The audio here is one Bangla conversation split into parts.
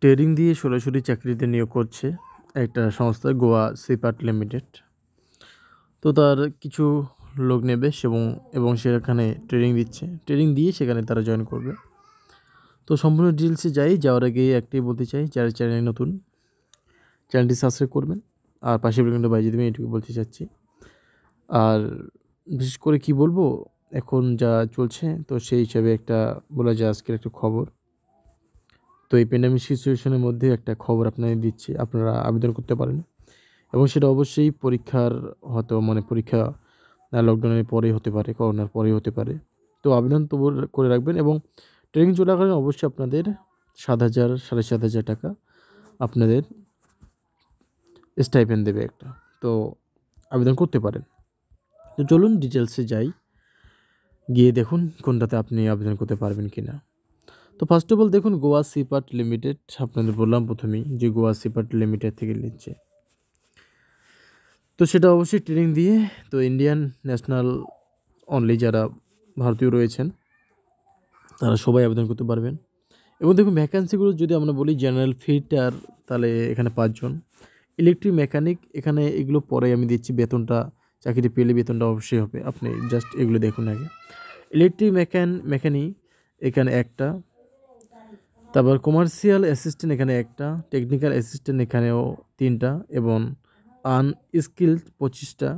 ট্রেডিং দিয়ে সরাসরি চাকরিতে নিয়োগ করছে একটা সংস্থা গোয়া সিপাট লিমিটেড তো তার কিছু লোক নেবে এবং এবং সেখানে ট্রেনিং দিচ্ছে ট্রেনিং দিয়ে সেখানে তারা জয়েন করবে তো সম্পূর্ণ ডিটেলসে যাই যাওয়ার আগে একটাই বলতে চাই যারা চ্যানেল নতুন চ্যানেলটি সাবস্ক্রাইব করবেন আর পাশে কিন্তু বাজিয়ে দেবেন এটুকু বলতে চাচ্ছি আর বিশেষ করে কি বলবো এখন যা চলছে তো সেই হিসাবে একটা বলা যায় আজকের একটা খবর তো এই প্যান্ডামিক সিচুয়েশনের মধ্যে একটা খবর আপনাদের দিচ্ছি আপনারা আবেদন করতে পারেন এবং সেটা অবশ্যই পরীক্ষার হয়তো মানে পরীক্ষা লকডাউনের পরেই হতে পারে করোনার পরেই হতে পারে তো আবেদন তো করে রাখবেন এবং ট্রেনিং চলাকালীন অবশ্যই আপনাদের সাত হাজার সাড়ে সাত হাজার টাকা আপনাদের স্টাইপেন দেবে একটা তো আবেদন করতে পারেন তো চলুন ডিটেলসে যাই গিয়ে দেখুন কোনটাতে আপনি আবেদন করতে পারবেন কি না তো ফার্স্ট অফ অল দেখুন গোয়া সিপার্ট লিমিটেড আপনাদের বললাম প্রথমেই যে গোয়া সিপার্ট লিমিটেড থেকে নিচ্ছে তো সেটা অবশ্যই ট্রেনিং দিয়ে তো ইন্ডিয়ান ন্যাশনাল অনলি যারা ভারতীয় রয়েছেন তারা সবাই আবেদন করতে পারবেন এবং দেখুন ভ্যাকান্সিগুলো যদি আমরা বলি জেনারেল ফিটার তাহলে এখানে পাঁচজন ইলেকট্রিক মেকানিক এখানে এগুলো পরে আমি দিচ্ছি বেতনটা চাকরিটি পেলে বেতনটা অবশ্যই হবে আপনি জাস্ট এগুলো দেখুন আগে ইলেকট্রিক মেকান মেকানিক এখানে একটা তারপর কমার্শিয়াল অ্যাসিস্ট্যান্ট এখানে একটা টেকনিক্যাল অ্যাসিস্ট্যান্ট এখানেও তিনটা এবং আনস্কিল্ড পঁচিশটা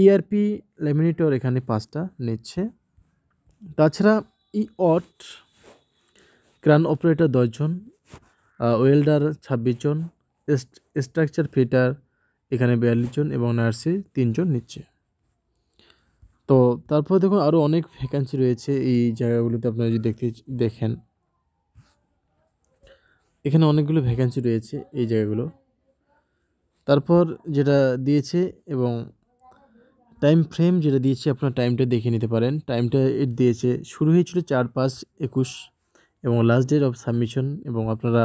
ইআরপি e ল্যামিনেটর এখানে পাঁচটা নিচ্ছে তাছাড়া ই অট ক্রান অপারেটর দশজন ওয়েল্ডার ছাব্বিশ জন স্ট্রাকচার ফিটার এখানে বিয়াল্লিশ জন এবং নার্সি তিনজন নিচ্ছে তো তারপর দেখুন আরও অনেক ভ্যাকান্সি রয়েছে এই জায়গাগুলোতে আপনারা যদি দেখতে দেখেন এখানে অনেকগুলো ভ্যাকেন্সি রয়েছে এই জায়গাগুলো তারপর যেটা দিয়েছে এবং টাইম ফ্রেম যেটা দিয়েছে আপনার টাইমটা দেখে নিতে পারেন টাইমটা দিয়েছে শুরু হয়েছিল চার পাঁচ একুশ এবং লাস্ট ডেট অফ সাবমিশন এবং আপনারা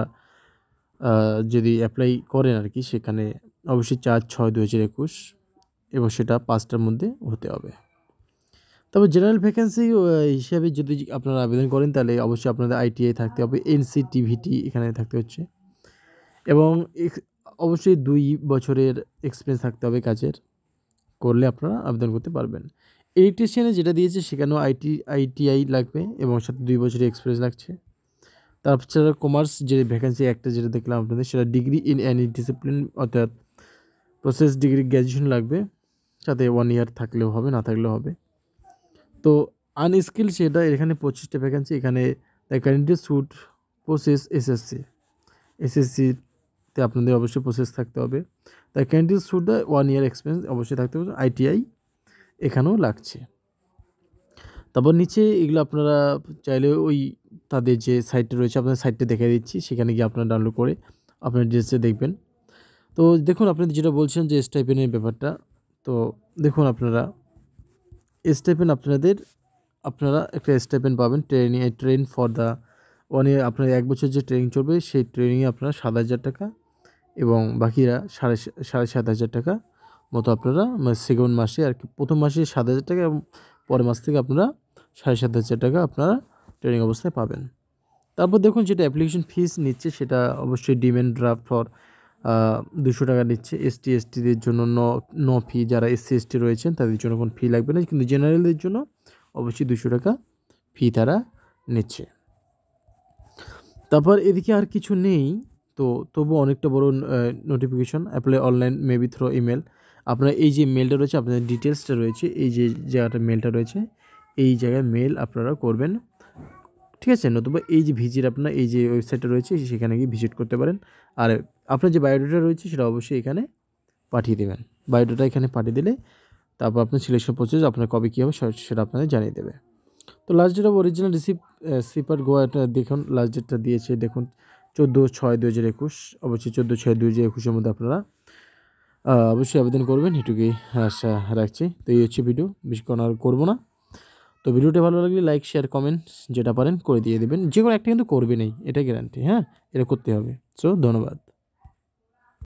যদি অ্যাপ্লাই করেন আর কি সেখানে অবশ্যই চার ছয় দু হাজার একুশ এবং সেটা পাঁচটার মধ্যে হতে হবে তবে জেনারেল ভ্যাকেন্সি হিসেবে যদি আপনারা আবেদন করেন তাহলে অবশ্যই আপনাদের আইটিআই থাকতে হবে এনসিটিভিটি এখানে থাকতে হচ্ছে এবং অবশ্যই দুই বছরের এক্সপিরিয়েন্স থাকতে হবে কাজের করলে আপনারা আবেদন করতে পারবেন ইলেকট্রিশিয়ানে যেটা দিয়েছে সেখানেও আইটি আইটিআই লাগবে এবং সাথে দুই বছরের এক্সপিরিয়েন্স লাগছে তারপর কমার্স যে ভ্যাকেন্সি একটা যেটা দেখলাম আপনাদের সেটা ডিগ্রি ইন অ্যানি ডিসিপ্লিন অর্থাৎ প্রসেস ডিগ্রি গ্র্যাজুয়েশন লাগবে সাথে ওয়ান ইয়ার থাকলেও হবে না থাকলেও হবে তো আনস্কিল সেটা এখানে পঁচিশটা ভ্যাকেন্সি এখানে the candidate should process SSC এসএসসিতে আপনাদের অবশ্যই প্রসেস থাকতে হবে the candidate should the one year experience অবশ্যই থাকতে হবে আইটিআই এখানেও লাগছে তারপর নিচে এগুলো আপনারা চাইলে ওই তাদের যে সাইটটা রয়েছে আপনার সাইটটা দেখে দিচ্ছি সেখানে গিয়ে আপনারা ডাউনলোড করে আপনার ড্রেসে দেখবেন তো দেখুন আপনাদের যেটা বলছেন যে স্টাইপেনের ব্যাপারটা তো দেখুন আপনারা স্টেপেন আপনাদের আপনারা একটা স্টেপেন পাবেন training train for the year আপনার এক বছর যে ট্রেনিং চলবে সেই ট্রেনিংয়ে আপনারা সাত হাজার টাকা এবং বাকিরা সাড়ে সাড়ে সাত হাজার টাকা মতো আপনারা সেকেন্ড মানে মাসে আর কি প্রথম মাসে সাত হাজার টাকা এবং পরের মাস থেকে আপনারা সাড়ে সাত হাজার টাকা আপনারা ট্রেনিং অবস্থায় পাবেন তারপর দেখুন যেটা অ্যাপ্লিকেশন ফিস নিচ্ছে সেটা অবশ্যই ডিমেন্ড ড্রাফট ফর দুশো টাকা নিচ্ছে এসটি এসটিদের জন্য ন ন ফি যারা এসসি এসটি রয়েছেন তাদের জন্য কোনো ফি লাগবে না কিন্তু জেনারেলদের জন্য অবশ্যই দুশো টাকা ফি তারা নিচ্ছে তারপর এদিকে আর কিছু নেই তো তবু অনেকটা বড় notification apply online maybe through email আপনার এই যে মেলটা রয়েছে আপনাদের ডিটেলসটা রয়েছে এই যে জায়গাটা মেলটা রয়েছে এই জায়গায় মেল আপনারা করবেন ঠিক আছে নতুবা এই যে ভিজিট আপনার এই যে ওয়েবসাইটটা রয়েছে সেখানে গিয়ে ভিজিট করতে পারেন আর আপনার যে বায়োডাটা রয়েছে সেটা অবশ্যই এখানে পাঠিয়ে দেবেন বায়োডাটা এখানে পাঠিয়ে দিলে তারপর আপনার সিলেকশন প্রসেস আপনার কবে কী হবে সেটা আপনাদের জানিয়ে দেবে তো last date of original receipt স্লিপার গোয়াটা দেখুন লাস্ট ডেটটা দিয়েছে দেখুন চোদ্দো ছয় দু হাজার একুশ অবশ্যই চোদ্দো ছয় দু হাজার একুশের মধ্যে আপনারা অবশ্যই আবেদন করবেন এটুকুই আশা রাখছি তো এই হচ্ছে ভিডিও বেশি কোনো আর করবো না তো ভিডিওটা ভালো লাগলে লাইক শেয়ার কমেন্টস যেটা পারেন করে দিয়ে দেবেন যে কোনো একটা কিন্তু নেই এটা গ্যারান্টি হ্যাঁ এটা করতে হবে সো ধন্যবাদ